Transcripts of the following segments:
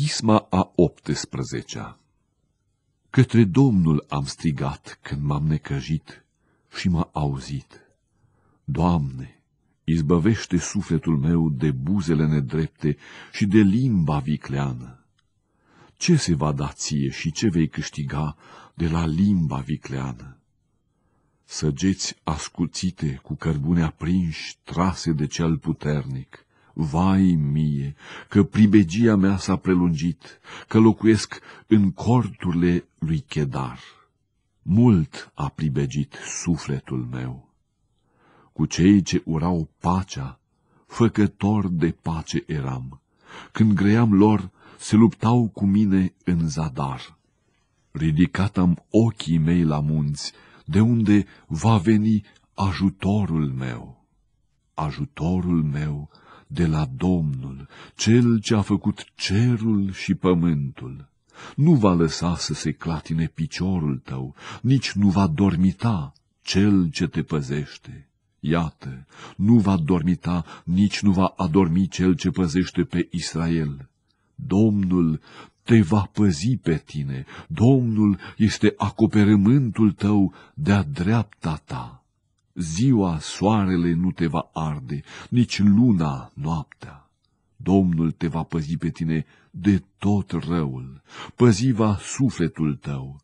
Stisma a 18-a Către Domnul am strigat când m-am necăjit și m-a auzit. Doamne, izbăvește sufletul meu de buzele nedrepte și de limba vicleană. Ce se va da ție și ce vei câștiga de la limba vicleană? Săgeți ascuțite cu cărbune aprinși, trase de cel puternic Vai mie, că pribegia mea s-a prelungit, că locuiesc în corturile lui Chedar. Mult a pribegit sufletul meu. Cu cei ce urau pacea, făcător de pace eram. Când gream lor, se luptau cu mine în zadar. Ridicat am ochii mei la munți, de unde va veni ajutorul meu. Ajutorul meu de la Domnul, Cel ce a făcut cerul și pământul. Nu va lăsa să se clatine piciorul tău, nici nu va dormita Cel ce te păzește. Iată, nu va dormita, nici nu va adormi Cel ce păzește pe Israel. Domnul te va păzi pe tine, Domnul este acoperământul tău de-a dreapta ta ziua soarele nu te va arde, nici luna noaptea. Domnul te va păzi pe tine de tot răul, păziva sufletul tău.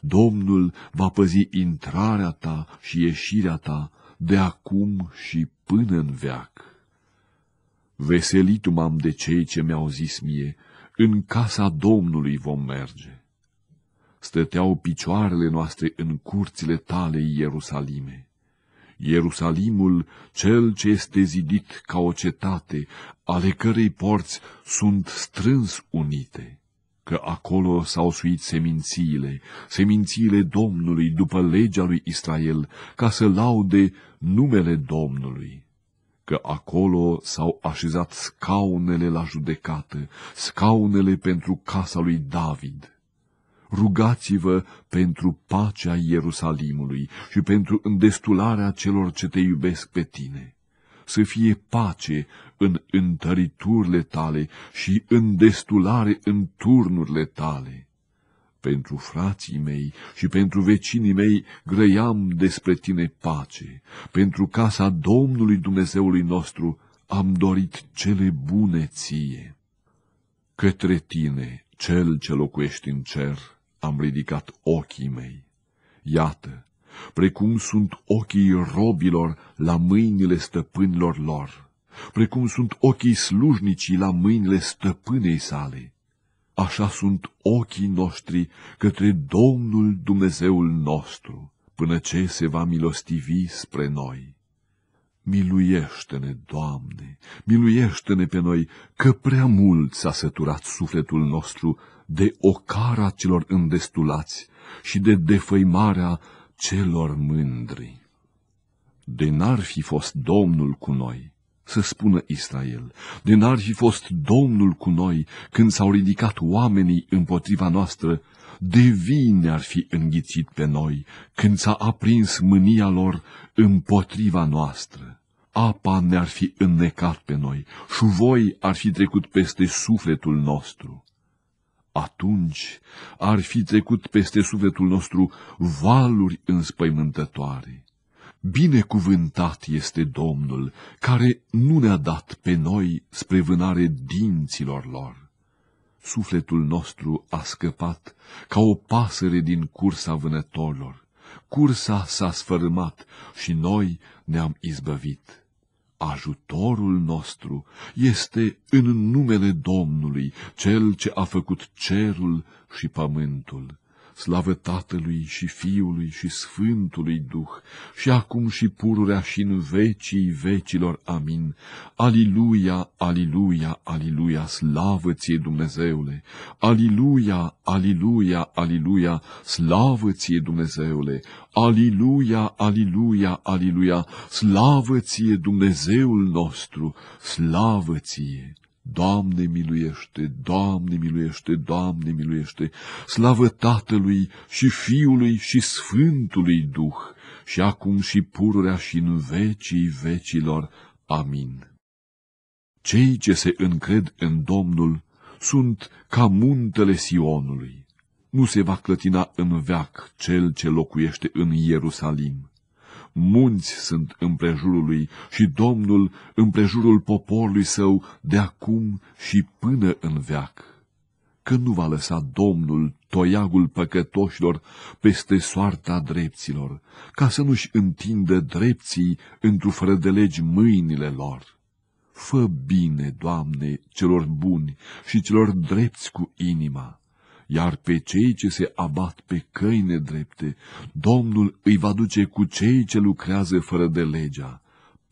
Domnul va păzi intrarea ta și ieșirea ta de acum și până în veac. Veselitum m-am de cei ce mi-au zis mie, în casa Domnului vom merge. Stăteau picioarele noastre în curțile tale, Ierusalime Ierusalimul, cel ce este zidit ca o cetate, ale cărei porți sunt strâns unite, că acolo s-au suit semințiile, semințiile Domnului după legea lui Israel, ca să laude numele Domnului că acolo s-au așezat scaunele la judecată, scaunele pentru casa lui David rugați-vă pentru pacea Ierusalimului și pentru îndestularea celor ce te iubesc pe tine. Să fie pace în întăriturile tale și îndestulare în turnurile tale. Pentru frații mei și pentru vecinii mei grăiam despre tine pace, pentru casa Domnului Dumnezeului nostru am dorit cele bune ție. Către tine, cel ce locuiești în cer, am ridicat ochii mei. Iată, precum sunt ochii robilor la mâinile stăpânilor lor, precum sunt ochii slujnicii la mâinile stăpânei sale, așa sunt ochii noștri către Domnul Dumnezeul nostru, până ce se va milostivi spre noi. Miluiește-ne, Doamne, miluiește-ne pe noi, că prea mult s-a săturat sufletul nostru de ocara celor îndestulați și de defăimarea celor mândri. De n-ar fi fost Domnul cu noi, să spună Israel, de n-ar fi fost Domnul cu noi când s-au ridicat oamenii împotriva noastră, de vine ar fi înghițit pe noi când s-a aprins mânia lor împotriva noastră. Apa ne-ar fi înnecat pe noi și voi ar fi trecut peste sufletul nostru atunci ar fi trecut peste sufletul nostru valuri înspăimântătoare. Binecuvântat este Domnul, care nu ne-a dat pe noi spre vânare dinților lor. Sufletul nostru a scăpat ca o pasăre din cursa vânătorilor. Cursa s-a sfărâmat și noi ne-am izbăvit. Ajutorul nostru este în numele Domnului, Cel ce a făcut cerul și pământul slavă Tatălui și Fiului și Sfântului Duh, și acum și pururea și în vecii vecilor. Amin. Aliluia, aliluia, aliluia, slavă ție Dumnezeule! Aliluia, aliluia, aliluia, slavă ție Dumnezeule! Aliluia, aliluia, aliluia, slavă ție Dumnezeul nostru, slavă ție! Doamne miluiește, Doamne miluiește, Doamne miluiește, slavă Tatălui și Fiului și Sfântului Duh, și acum și pururea și în vecii vecilor. Amin. Cei ce se încred în Domnul sunt ca muntele Sionului. Nu se va clătina în veac cel ce locuiește în Ierusalim Munți sunt împrejurul lui și Domnul împrejurul poporului său de acum și până în veac. Că nu va lăsa Domnul toiagul păcătoșilor peste soarta dreptilor, ca să nu-și întindă drepții într-o fără de legi mâinile lor. Fă bine, Doamne, celor buni și celor drepți cu inima iar pe cei ce se abat pe căi nedrepte, Domnul îi va duce cu cei ce lucrează fără de legea,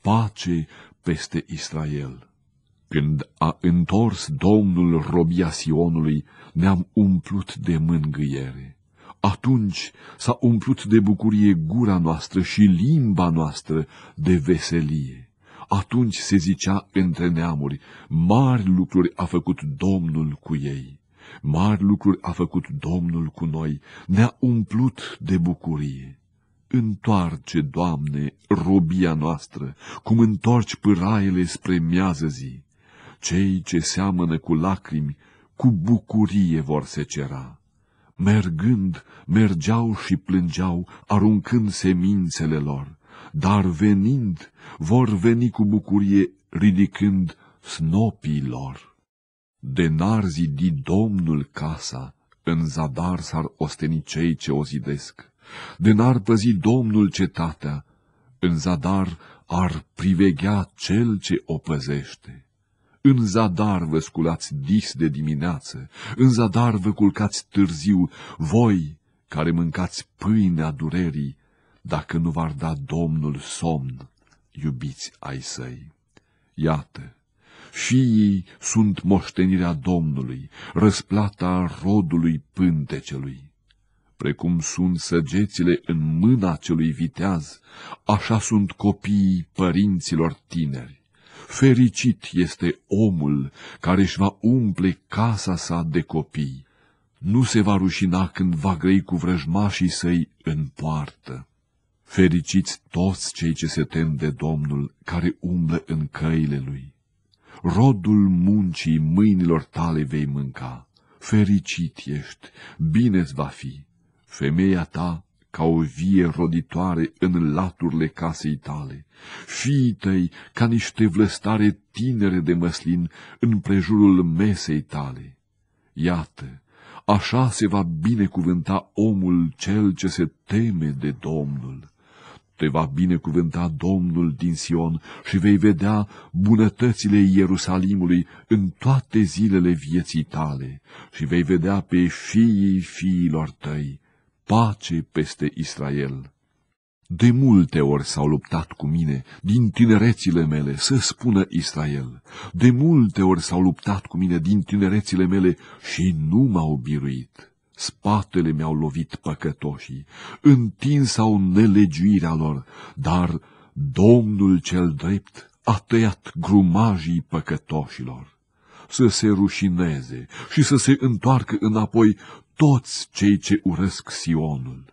pace peste Israel. Când a întors Domnul robia Sionului, ne-am umplut de mângâiere. Atunci s-a umplut de bucurie gura noastră și limba noastră de veselie. Atunci se zicea între neamuri, mari lucruri a făcut Domnul cu ei. Mari lucruri a făcut Domnul cu noi, ne-a umplut de bucurie. Întoarce, Doamne, robia noastră, cum întorci pâraiele spre miază zi. Cei ce seamănă cu lacrimi, cu bucurie vor se cera. Mergând, mergeau și plângeau, aruncând semințele lor, dar venind, vor veni cu bucurie, ridicând snopii lor. De n-ar zidi Domnul casa, în zadar s-ar osteni cei ce o zidesc. De n-ar păzi Domnul cetatea, în zadar ar priveghea cel ce o păzește. În zadar vă sculați dis de dimineață, în zadar vă culcați târziu, voi care mâncați pâinea durerii, dacă nu v-ar da Domnul somn, iubiți ai săi. Iată, și ei sunt moștenirea Domnului, răsplata rodului pântecelui. Precum sunt săgețile în mâna celui viteaz, așa sunt copiii părinților tineri. Fericit este omul care își va umple casa sa de copii. Nu se va rușina când va grăi cu vrăjmașii săi în poartă. Fericiți toți cei ce se tem de Domnul, care umblă în căile lui rodul muncii mâinilor tale vei mânca. Fericit ești, bine-ți va fi. Femeia ta ca o vie roditoare în laturile casei tale, fiii tăi ca niște vlăstare tinere de măslin în prejurul mesei tale. Iată, așa se va binecuvânta omul cel ce se teme de Domnul. Te va binecuvânta Domnul din Sion și vei vedea bunătățile Ierusalimului în toate zilele vieții tale și vei vedea pe fiii fiilor tăi pace peste Israel. De multe ori s-au luptat cu mine, din tinerețile mele, să spună Israel. De multe ori s-au luptat cu mine din tinerețile mele și nu m-au biruit. Spatele mi-au lovit păcătoșii, întinsau nelegiuirea lor, dar Domnul cel drept a tăiat grumajii păcătoșilor. Să se rușineze și să se întoarcă înapoi toți cei ce urăsc Sionul.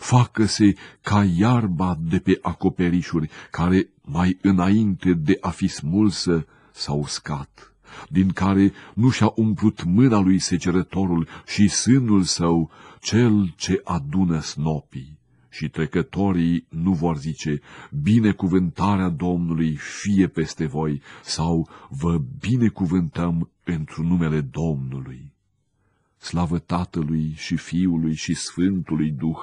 Facă-se ca iarba de pe acoperișuri, care mai înainte de a fi smulsă s-a uscat din care nu și-a umplut mâna lui secerătorul și sânul său, cel ce adună snopii. Și trecătorii nu vor zice, binecuvântarea Domnului fie peste voi, sau vă binecuvântăm într-un numele Domnului slavă Tatălui și Fiului și Sfântului Duh,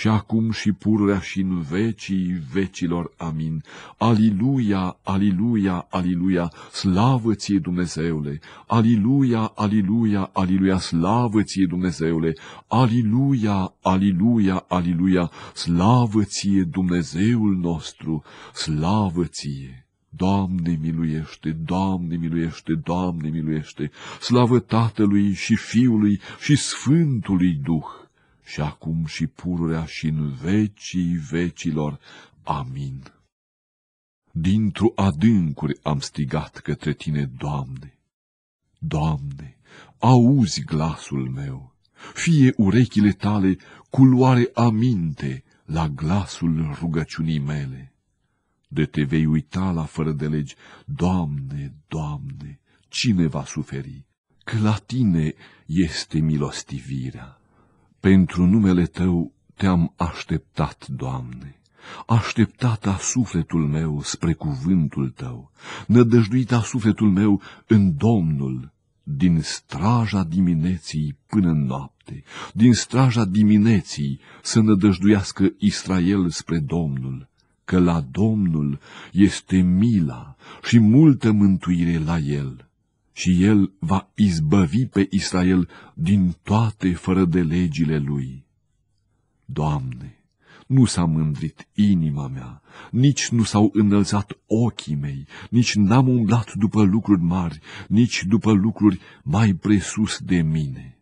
și acum și pururea și în vecii vecilor. Amin. Aliluia, aliluia, aliluia, slavă ție Dumnezeule! Aliluia, aliluia, aliluia, slavă ție Dumnezeule! Aliluia, aliluia, aliluia, slavă ție Dumnezeul nostru, slavă ție! Doamne miluiește, Doamne miluiește, Doamne miluiește, slavă Tatălui și Fiului și Sfântului Duh, și acum și pururea și în vecii vecilor. Amin. Dintr-o adâncuri am strigat către tine, Doamne. Doamne, auzi glasul meu, fie urechile tale culoare aminte la glasul rugăciunii mele de te vei uita la fără de legi. Doamne, Doamne, cine va suferi? Că la tine este milostivirea. Pentru numele tău te-am așteptat, Doamne. Așteptat a sufletul meu spre cuvântul tău, nădăjduit a sufletul meu în Domnul, din straja dimineții până în noapte, din straja dimineții să nădăjduiască Israel spre Domnul, că la Domnul este mila și multă mântuire la el, și el va izbăvi pe Israel din toate fără de legile lui. Doamne, nu s-a mândrit inima mea, nici nu s-au înălzat ochii mei, nici n-am umblat după lucruri mari, nici după lucruri mai presus de mine.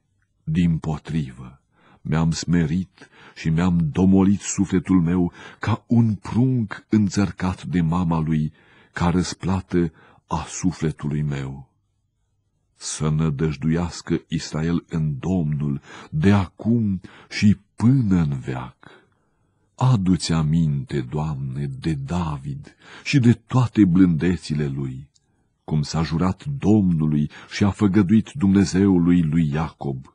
Din potrivă, mi-am smerit și mi-am domolit sufletul meu ca un prunc înțărcat de mama lui, ca răsplată a sufletului meu. Să nădăjduiască Israel în Domnul de acum și până în veac. Adu-ți aminte, Doamne, de David și de toate blândețile lui, cum s-a jurat Domnului și a făgăduit Dumnezeului lui Iacob,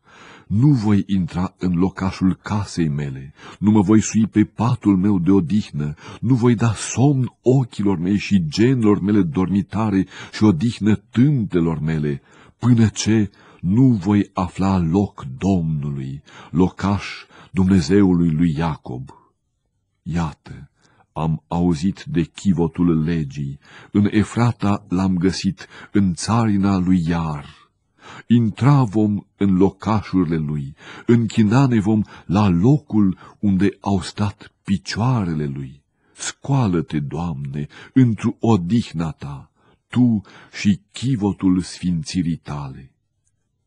nu voi intra în locașul casei mele, nu mă voi sui pe patul meu de odihnă, nu voi da somn ochilor mei și genilor mele dormitare și odihnă tântelor mele, până ce nu voi afla loc Domnului, locaș Dumnezeului lui Iacob. Iată, am auzit de chivotul legii, în Efrata l-am găsit, în țarina lui Iar intra vom în locașurile lui, închina ne vom la locul unde au stat picioarele lui. Scoală-te, Doamne, într-o odihna ta, tu și chivotul sfințirii tale.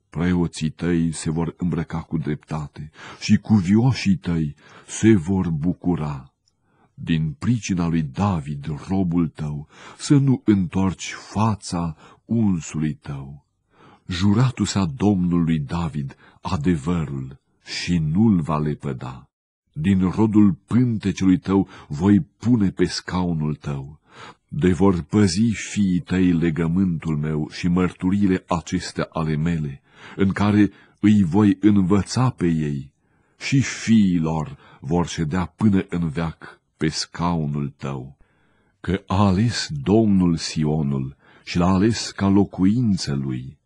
Preoții tăi se vor îmbrăca cu dreptate și cuvioșii tăi se vor bucura. Din pricina lui David, robul tău, să nu întorci fața unsului tău juratu Domnului David adevărul și nu-l va lepăda. Din rodul pântecelui tău voi pune pe scaunul tău. De vor păzi fiii tăi legământul meu și mărturile acestea ale mele, în care îi voi învăța pe ei și fiilor vor ședea până în veac pe scaunul tău. Că a ales Domnul Sionul și l-a ales ca locuință lui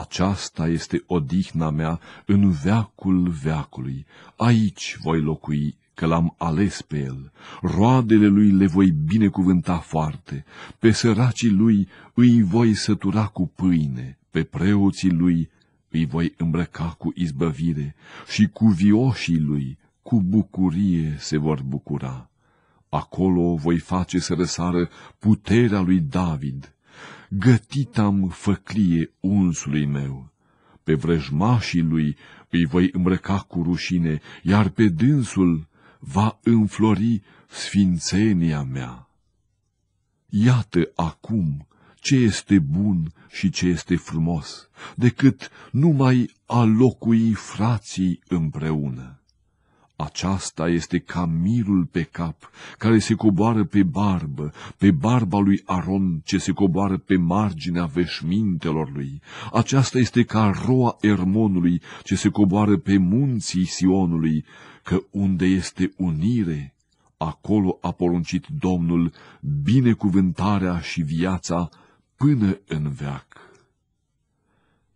aceasta este odihna mea în veacul veacului, aici voi locui, că l-am ales pe el. Roadele lui le voi binecuvânta foarte, pe săracii lui îi voi sătura cu pâine, pe preoții lui îi voi îmbrăca cu izbăvire și cu vioșii lui cu bucurie se vor bucura. Acolo voi face să răsară puterea lui David gătit am făclie unsului meu. Pe vrăjmașii lui îi voi îmbrăca cu rușine, iar pe dânsul va înflori sfințenia mea. Iată acum ce este bun și ce este frumos, decât numai a locui frații împreună. Aceasta este ca mirul pe cap, care se coboară pe barbă, pe barba lui Aron, ce se coboară pe marginea veșmintelor lui. Aceasta este ca roa Ermonului, ce se coboară pe munții Sionului, că unde este unire, acolo a poruncit Domnul binecuvântarea și viața până în veac.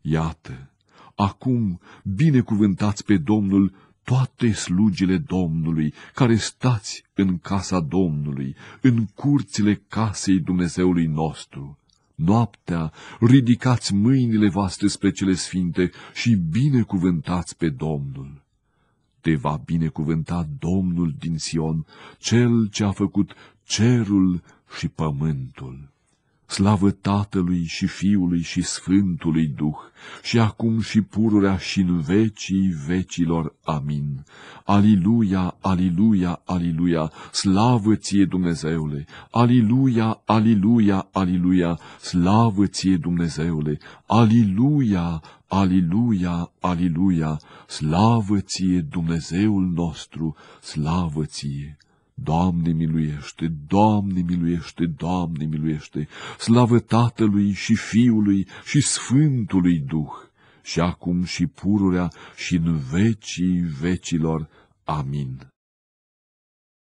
Iată, acum binecuvântați pe Domnul toate slugile Domnului, care stați în casa Domnului, în curțile casei Dumnezeului nostru. Noaptea ridicați mâinile voastre spre cele sfinte și binecuvântați pe Domnul. Te va binecuvânta Domnul din Sion, Cel ce a făcut cerul și pământul slavă Tatălui și Fiului și Sfântului Duh, și acum și pururea și în vecii vecilor. Amin. Aliluia, aliluia, aliluia, slavă ție Dumnezeule, aliluia, aliluia, aliluia, slavă ție Dumnezeule, aliluia, aliluia, aliluia, slavă ție Dumnezeul nostru, slavă ție. Doamne miluiește, Doamne miluiește, Doamne miluiește, slavă Tatălui și Fiului și Sfântului Duh, și acum și pururea și în vecii vecilor. Amin.